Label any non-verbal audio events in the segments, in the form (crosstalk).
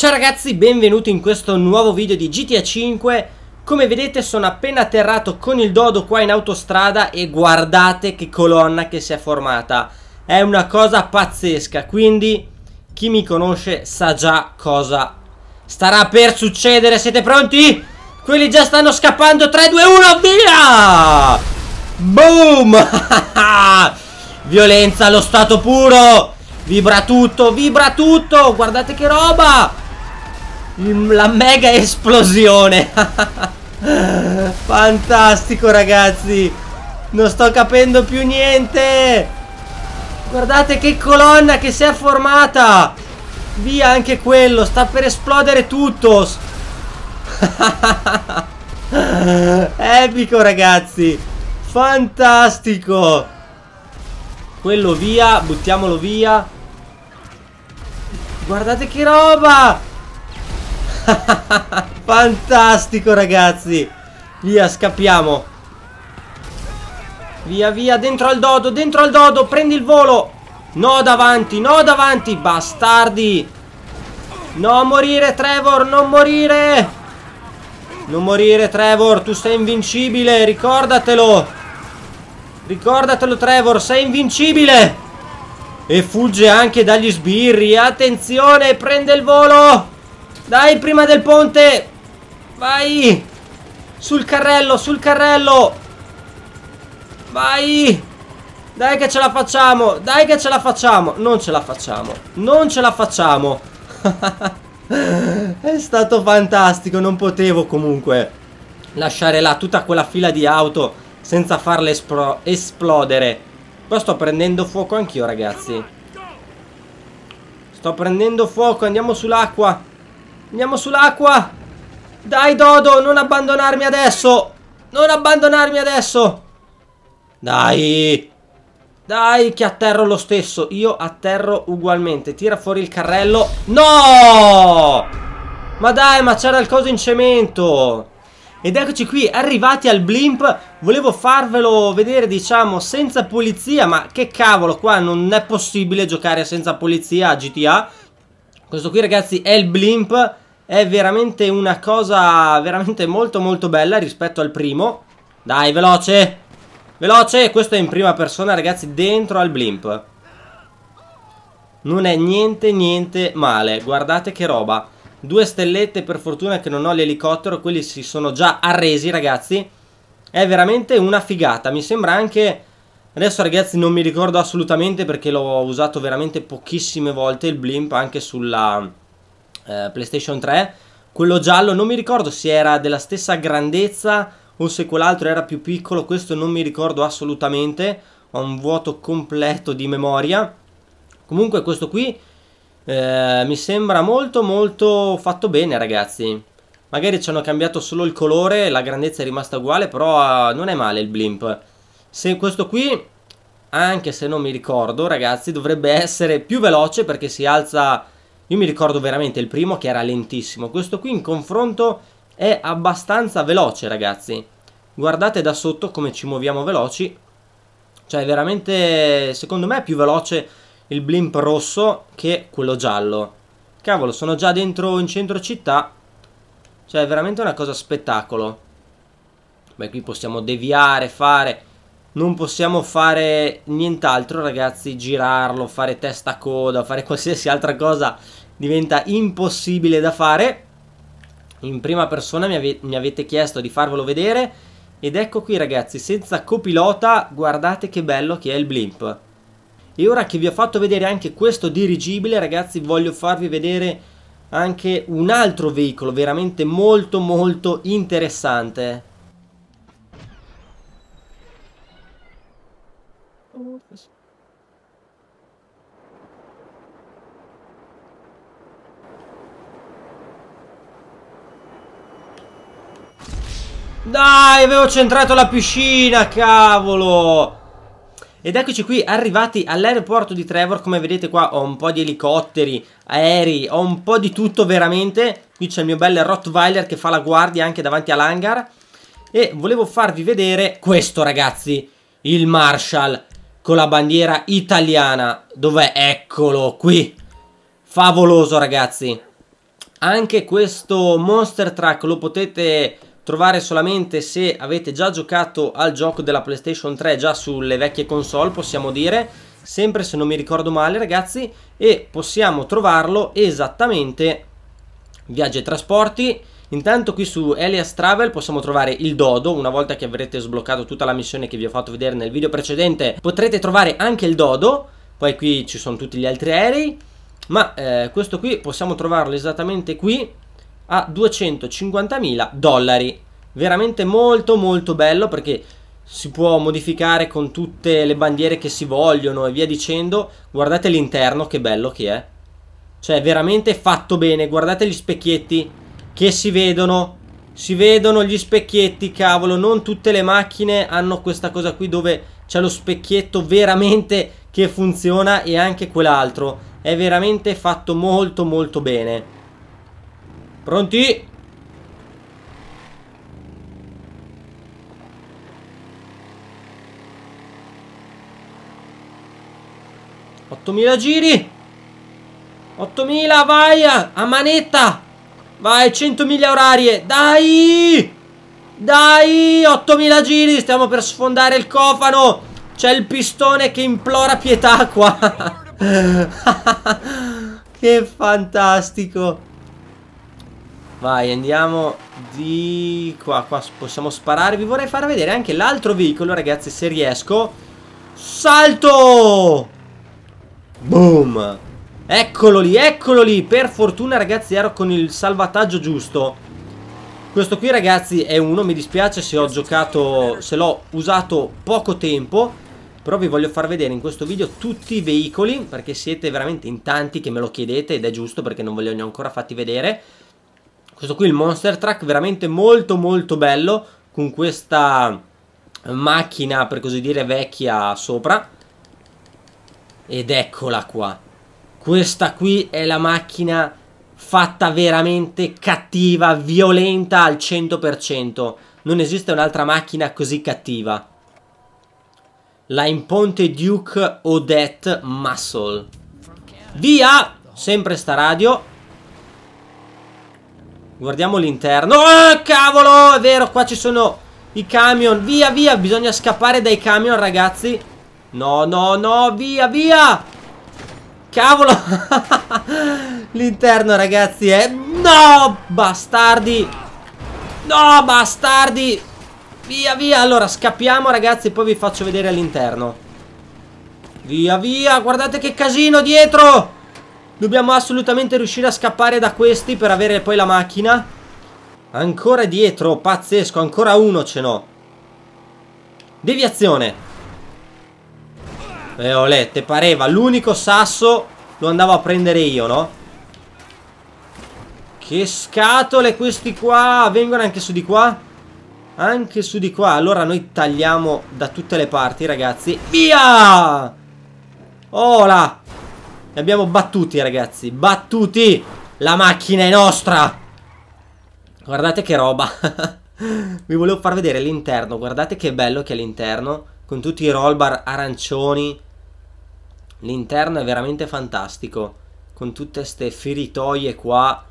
Ciao ragazzi, benvenuti in questo nuovo video di GTA 5. Come vedete sono appena atterrato con il dodo qua in autostrada e guardate che colonna che si è formata. È una cosa pazzesca, quindi chi mi conosce sa già cosa starà per succedere. Siete pronti? Quelli già stanno scappando. 3, 2, 1, via! Boom! (laughs) Violenza allo stato puro! Vibra tutto, vibra tutto! Guardate che roba! Mm, la mega esplosione (laughs) Fantastico ragazzi Non sto capendo più niente Guardate che colonna che si è formata Via anche quello Sta per esplodere tutto (laughs) Epico ragazzi Fantastico Quello via Buttiamolo via Guardate che roba (laughs) Fantastico ragazzi Via scappiamo Via via dentro al dodo Dentro al dodo prendi il volo No davanti no davanti Bastardi Non morire Trevor non morire Non morire Trevor Tu sei invincibile ricordatelo Ricordatelo Trevor sei invincibile E fugge anche dagli sbirri Attenzione prende il volo dai, prima del ponte! Vai! Sul carrello, sul carrello! Vai! Dai che ce la facciamo! Dai che ce la facciamo! Non ce la facciamo! Non ce la facciamo! (laughs) È stato fantastico, non potevo comunque lasciare là tutta quella fila di auto senza farle esplodere. Qua sto prendendo fuoco anch'io, ragazzi. Sto prendendo fuoco, andiamo sull'acqua. Andiamo sull'acqua. Dai Dodo, non abbandonarmi adesso. Non abbandonarmi adesso. Dai. Dai che atterro lo stesso. Io atterro ugualmente. Tira fuori il carrello. No! Ma dai, ma c'era il coso in cemento. Ed eccoci qui, arrivati al blimp, volevo farvelo vedere diciamo senza polizia, ma che cavolo qua non è possibile giocare senza polizia a GTA, questo qui ragazzi è il blimp, è veramente una cosa veramente molto molto bella rispetto al primo. Dai, veloce! Veloce! Questo è in prima persona ragazzi dentro al blimp. Non è niente niente male, guardate che roba. Due stellette per fortuna che non ho l'elicottero, quelli si sono già arresi ragazzi. È veramente una figata, mi sembra anche Adesso ragazzi non mi ricordo assolutamente perché l'ho usato veramente pochissime volte il blimp anche sulla eh, PlayStation 3. Quello giallo non mi ricordo se era della stessa grandezza o se quell'altro era più piccolo, questo non mi ricordo assolutamente. Ho un vuoto completo di memoria. Comunque questo qui eh, mi sembra molto molto fatto bene ragazzi. Magari ci hanno cambiato solo il colore, la grandezza è rimasta uguale, però eh, non è male il blimp. Se questo qui, anche se non mi ricordo ragazzi, dovrebbe essere più veloce perché si alza... Io mi ricordo veramente il primo che era lentissimo. Questo qui in confronto è abbastanza veloce ragazzi. Guardate da sotto come ci muoviamo veloci. Cioè veramente, secondo me è più veloce il blimp rosso che quello giallo. Cavolo, sono già dentro in centro città. Cioè, è veramente una cosa spettacolo. Beh, qui possiamo deviare, fare non possiamo fare nient'altro ragazzi, girarlo, fare testa a coda, fare qualsiasi altra cosa diventa impossibile da fare. In prima persona mi, ave mi avete chiesto di farvelo vedere ed ecco qui ragazzi, senza copilota guardate che bello che è il blimp. E ora che vi ho fatto vedere anche questo dirigibile ragazzi voglio farvi vedere anche un altro veicolo veramente molto molto interessante Dai, avevo centrato la piscina, cavolo! Ed eccoci qui, arrivati all'aeroporto di Trevor, come vedete qua ho un po' di elicotteri, aerei, ho un po' di tutto veramente. Qui c'è il mio bel Rottweiler che fa la guardia anche davanti all'hangar. E volevo farvi vedere questo ragazzi, il Marshall con la bandiera italiana. Dov'è? Eccolo, qui. Favoloso ragazzi. Anche questo Monster Truck lo potete trovare solamente se avete già giocato al gioco della PlayStation 3 già sulle vecchie console, possiamo dire, sempre se non mi ricordo male ragazzi, e possiamo trovarlo esattamente viaggio e trasporti. Intanto qui su Elias Travel possiamo trovare il dodo, una volta che avrete sbloccato tutta la missione che vi ho fatto vedere nel video precedente potrete trovare anche il dodo, poi qui ci sono tutti gli altri aerei, ma eh, questo qui possiamo trovarlo esattamente qui a 250.000 dollari. Veramente molto molto bello perché si può modificare con tutte le bandiere che si vogliono e via dicendo. Guardate l'interno che bello che è. Cioè veramente fatto bene, guardate gli specchietti che si vedono. Si vedono gli specchietti, cavolo, non tutte le macchine hanno questa cosa qui dove c'è lo specchietto veramente che funziona e anche quell'altro. È veramente fatto molto molto bene. Pronti? Ottomila giri 8000 vai a, a manetta Vai 100 miglia orarie Dai Dai 8000 giri Stiamo per sfondare il cofano C'è il pistone che implora pietà qua (laughs) Che fantastico Vai, andiamo di qua, qua possiamo sparare. Vi vorrei far vedere anche l'altro veicolo, ragazzi, se riesco. Salto! Boom! Eccolo lì, eccolo lì! Per fortuna, ragazzi, ero con il salvataggio giusto. Questo qui, ragazzi, è uno. Mi dispiace se ho giocato, se l'ho usato poco tempo. Però vi voglio far vedere in questo video tutti i veicoli, perché siete veramente in tanti che me lo chiedete ed è giusto perché non ve li ho ancora fatti vedere. Questo qui è il Monster Truck, veramente molto molto bello, con questa macchina per così dire vecchia sopra. Ed eccola qua. Questa qui è la macchina fatta veramente cattiva, violenta al 100%. Non esiste un'altra macchina così cattiva. La Imponte Duke Odette Muscle. Via! Sempre sta radio. Guardiamo l'interno. Oh, cavolo! È vero, qua ci sono i camion. Via, via! Bisogna scappare dai camion, ragazzi. No, no, no, via, via! Cavolo! (laughs) l'interno, ragazzi, è... No, bastardi! No, bastardi! Via, via! Allora, scappiamo, ragazzi, poi vi faccio vedere all'interno. Via, via! Guardate che casino dietro! Dobbiamo assolutamente riuscire a scappare da questi per avere poi la macchina. Ancora dietro, pazzesco, ancora uno ce n'ho. Deviazione. E eh, olè, te pareva, l'unico sasso lo andavo a prendere io, no? Che scatole questi qua, vengono anche su di qua? Anche su di qua, allora noi tagliamo da tutte le parti, ragazzi. Via! Ola! Li abbiamo battuti, ragazzi. Battuti! La macchina è nostra! Guardate che roba. (laughs) Vi volevo far vedere l'interno. Guardate che bello che è l'interno. Con tutti i roll bar arancioni. L'interno è veramente fantastico. Con tutte queste feritoie qua.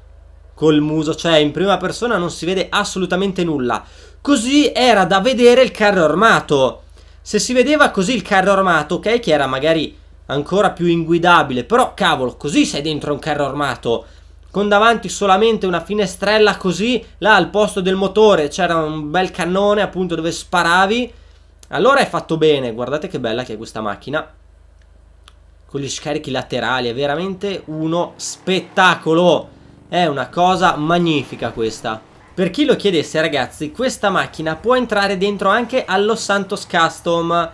Col muso. Cioè, in prima persona non si vede assolutamente nulla. Così era da vedere il carro armato. Se si vedeva così il carro armato, ok, che era magari ancora più inguidabile. Però cavolo, così sei dentro un carro armato. Con davanti solamente una finestrella così, là al posto del motore c'era un bel cannone appunto dove sparavi. Allora è fatto bene, guardate che bella che è questa macchina. Con gli scarichi laterali, è veramente uno spettacolo. È una cosa magnifica questa. Per chi lo chiedesse ragazzi, questa macchina può entrare dentro anche allo Santos Custom.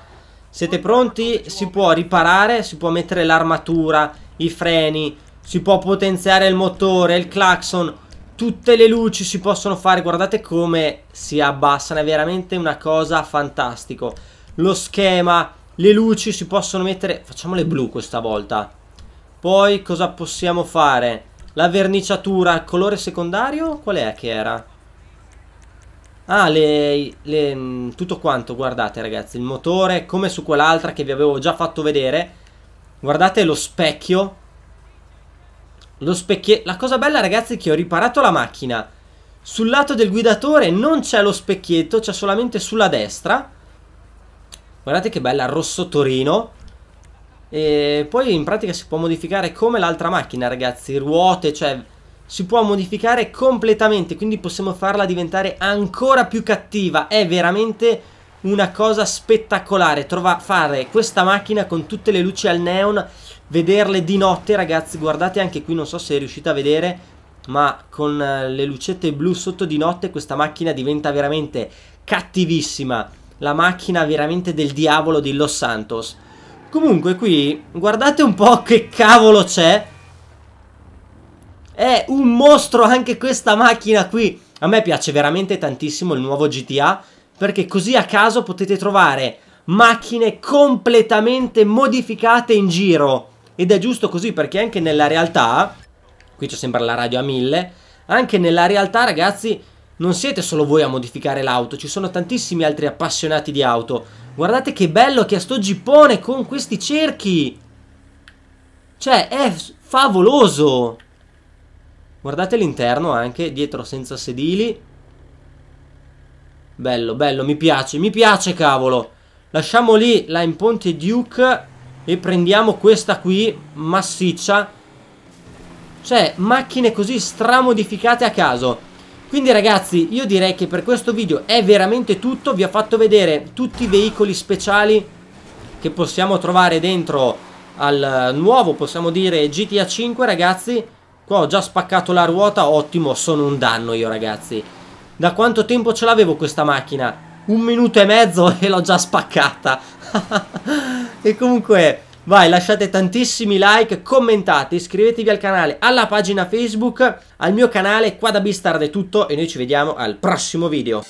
Siete pronti? Si può riparare, si può mettere l'armatura, i freni, si può potenziare il motore, il clacson, tutte le luci si possono fare. Guardate come si abbassano, è veramente una cosa fantastica. Lo schema, le luci si possono mettere, facciamole blu questa volta. Poi cosa possiamo fare? La verniciatura, il colore secondario, qual è che era? Ah, le, le, mm, tutto quanto, guardate ragazzi, il motore come su quell'altra che vi avevo già fatto vedere. Guardate lo specchio. Lo specchietto. La cosa bella ragazzi è che ho riparato la macchina. Sul lato del guidatore non c'è lo specchietto, c'è solamente sulla destra. Guardate che bella, rosso torino. E poi in pratica si può modificare come l'altra macchina ragazzi, ruote, cioè si può modificare completamente, quindi possiamo farla diventare ancora più cattiva. È veramente una cosa spettacolare Trova fare questa macchina con tutte le luci al neon, vederle di notte ragazzi, guardate anche qui, non so se riuscite a vedere, ma con eh, le lucette blu sotto di notte questa macchina diventa veramente cattivissima. La macchina veramente del diavolo di Los Santos. Comunque qui, guardate un po' che cavolo c'è è un mostro anche questa macchina qui. A me piace veramente tantissimo il nuovo GTA perché così a caso potete trovare macchine completamente modificate in giro. Ed è giusto così perché anche nella realtà, qui c'è sempre la radio a 1000, anche nella realtà ragazzi non siete solo voi a modificare l'auto, ci sono tantissimi altri appassionati di auto. Guardate che bello che ha sto gippone con questi cerchi! Cioè, è favoloso! Guardate l'interno anche, dietro senza sedili. Bello, bello, mi piace, mi piace cavolo. Lasciamo lì la in Ponte Duke e prendiamo questa qui, massiccia. Cioè, macchine così stramodificate a caso. Quindi ragazzi, io direi che per questo video è veramente tutto. Vi ho fatto vedere tutti i veicoli speciali che possiamo trovare dentro al nuovo, possiamo dire, GTA 5 ragazzi. Qua ho già spaccato la ruota, ottimo, sono un danno io ragazzi. Da quanto tempo ce l'avevo questa macchina? Un minuto e mezzo (laughs) e l'ho già spaccata. (laughs) e comunque, vai, lasciate tantissimi like, commentate, iscrivetevi al canale, alla pagina Facebook, al mio canale, qua da Bistard è tutto e noi ci vediamo al prossimo video.